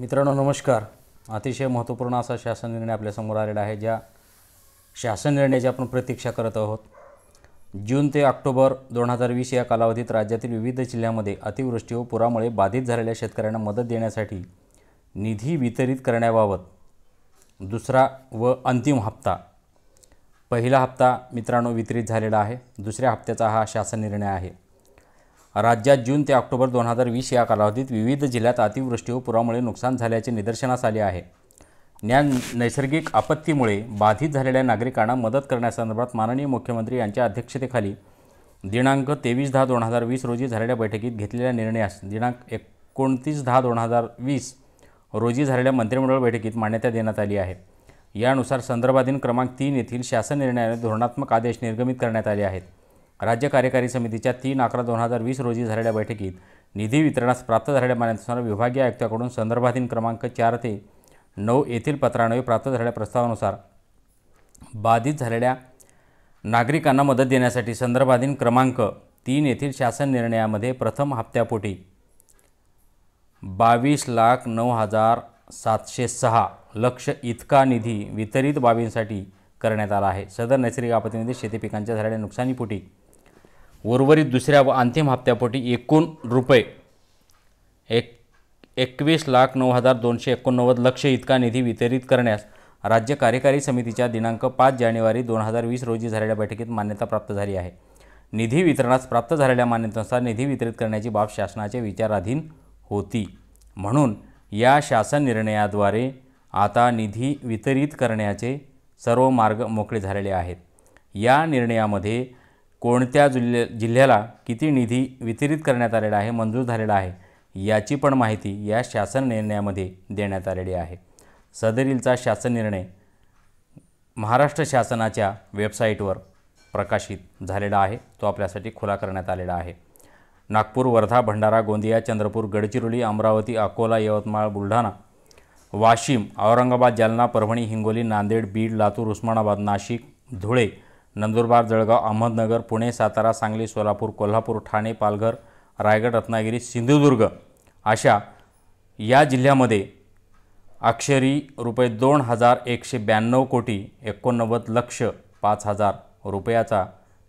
मित्रांनो नमस्कार अतिशय महत्त्वपूर्ण असा शासन निर्णय आपल्यासमोर आलेला आहे ज्या शासन निर्णयाची आपण प्रतीक्षा करत आहोत जून ते ऑक्टोबर दोन हजार वीस या कालावधीत राज्यातील विविध जिल्ह्यामध्ये अतिवृष्टी व पुरामुळे बाधित झालेल्या शेतकऱ्यांना मदत देण्यासाठी निधी वितरित करण्याबाबत दुसरा व अंतिम हप्ता पहिला हप्ता मित्रांनो वितरित झालेला आहे दुसऱ्या हप्त्याचा हा शासन निर्णय आहे राज्यात जून ते ऑक्टोबर दोन हजार वीस या कालावधीत विविध जिल्ह्यात अतिवृष्टी व पुरामुळे नुकसान झाल्याचे निदर्शनास आले आहे ज्ञान नैसर्गिक आपत्तीमुळे बाधित झालेल्या नागरिकांना मदत करण्यासंदर्भात माननीय मुख्यमंत्री यांच्या अध्यक्षतेखाली दिनांक तेवीस दहा दोन हजार वीस रोजी झालेल्या बैठकीत घेतलेल्या निर्णयास दिनांक एकोणतीस दहा दोन हजार वीस रोजी झालेल्या मंत्रिमंडळ बैठकीत मान्यता देण्यात आली आहे यानुसार संदर्भाधीन क्रमांक तीन येथील शासन निर्णयाने धोरणात्मक आदेश निर्गमित करण्यात आले आहेत राज्य कार्यकारी समितीच्या तीन अकरा दोन हजार वीस रोजी झालेल्या बैठकीत निधी वितरणास प्राप्त झालेल्या मान्यतेनुसार विभागीय आयुक्ताकडून संदर्भाधीन क्रमांक चार ते नऊ येथील पत्रान्वये प्राप्त झालेल्या प्रस्तावानुसार बाधित झालेल्या नागरिकांना मदत देण्यासाठी संदर्भाधीन क्रमांक तीन येथील शासन निर्णयामध्ये प्रथम हप्त्यापोटी बावीस लाख नऊ हजार सातशे सहा लक्ष इतका निधी वितरित बाबींसाठी करण्यात आला आहे सदर नैसर्गिक आपत्तीमध्ये शेती पिकांच्या झालेल्या नुकसानीपोटी उर्वरित दुसऱ्या व अंतिम हप्त्यापोटी एकूण रुपये एक एकवीस लाख नऊ हजार दोनशे एकोणनव्वद लक्ष इतका निधी वितरित करण्यास राज्य कार्यकारी समितीच्या दिनांक पाच जानेवारी दोन हजार वीस रोजी झालेल्या बैठकीत मान्यता प्राप्त झाली आहे निधी वितरणास प्राप्त झालेल्या मान्यतेनुसार निधी वितरित करण्याची बाब शासनाचे विचाराधीन होती म्हणून या शासन निर्णयाद्वारे आता निधी वितरित करण्याचे सर्व मार्ग मोकळे झालेले आहेत या निर्णयामध्ये कोणत्या जिल्ह्या जिल्ह्याला किती निधी वितरित करण्यात आलेला आहे मंजूर झालेला आहे याची पण माहिती या शासन निर्णयामध्ये देण्यात आलेली आहे सदरीलचा शासन निर्णय महाराष्ट्र शासनाच्या वेबसाईटवर प्रकाशित झालेला आहे तो आपल्यासाठी खुला करण्यात आलेला आहे नागपूर वर्धा भंडारा गोंदिया चंद्रपूर गडचिरोली अमरावती अकोला यवतमाळ बुलढाणा वाशिम औरंगाबाद जालना परभणी हिंगोली नांदेड बीड लातूर उस्मानाबाद नाशिक धुळे नंदुरबार जळगाव अहमदनगर पुणे सातारा सांगली सोलापूर कोल्हापूर ठाणे पालघर रायगड रत्नागिरी सिंधुदुर्ग अशा या जिल्ह्यामध्ये अक्षरी रुपये दोन हजार एकशे ब्याण्णव कोटी एकोणनव्वद लक्ष पाच हजार रुपयाचा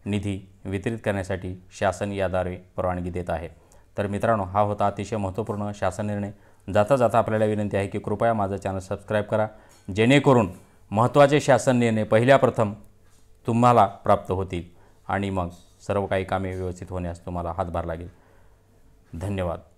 निधी वितरित करण्यासाठी शासन याद्वारे परवानगी देत आहे तर मित्रांनो हा होता अतिशय महत्त्वपूर्ण शासन निर्णय जाता जाता आपल्याला विनंती आहे की कृपया माझं चॅनल सबस्क्राईब करा जेणेकरून महत्त्वाचे शासन निर्णय पहिल्या प्रथम तुम्हाला प्राप्त होतील आणि मग सर्व काही कामे व्यवस्थित होण्यास तुम्हाला हातभार लागेल धन्यवाद